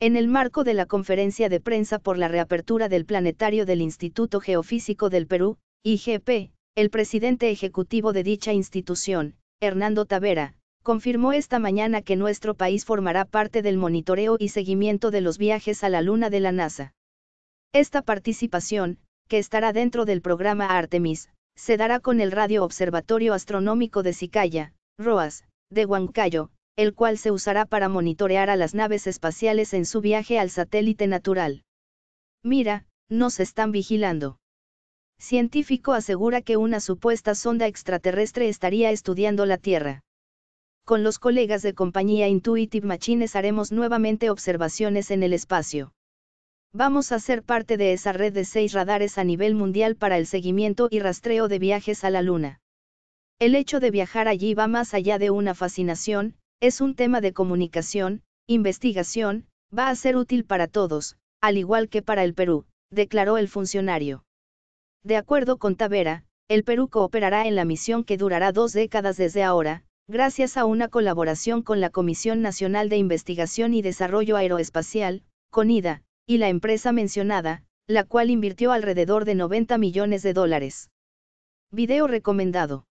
En el marco de la conferencia de prensa por la reapertura del planetario del Instituto Geofísico del Perú, IGP, el presidente ejecutivo de dicha institución, Hernando Tavera, confirmó esta mañana que nuestro país formará parte del monitoreo y seguimiento de los viajes a la Luna de la NASA. Esta participación, que estará dentro del programa Artemis, se dará con el Radio Observatorio Astronómico de Sicaya, ROAS, de Huancayo, el cual se usará para monitorear a las naves espaciales en su viaje al satélite natural. Mira, nos están vigilando. Científico asegura que una supuesta sonda extraterrestre estaría estudiando la Tierra. Con los colegas de compañía Intuitive Machines haremos nuevamente observaciones en el espacio. Vamos a ser parte de esa red de seis radares a nivel mundial para el seguimiento y rastreo de viajes a la Luna. El hecho de viajar allí va más allá de una fascinación, es un tema de comunicación, investigación, va a ser útil para todos, al igual que para el Perú, declaró el funcionario. De acuerdo con Tavera, el Perú cooperará en la misión que durará dos décadas desde ahora, gracias a una colaboración con la Comisión Nacional de Investigación y Desarrollo Aeroespacial, CONIDA, y la empresa mencionada, la cual invirtió alrededor de 90 millones de dólares. Video recomendado.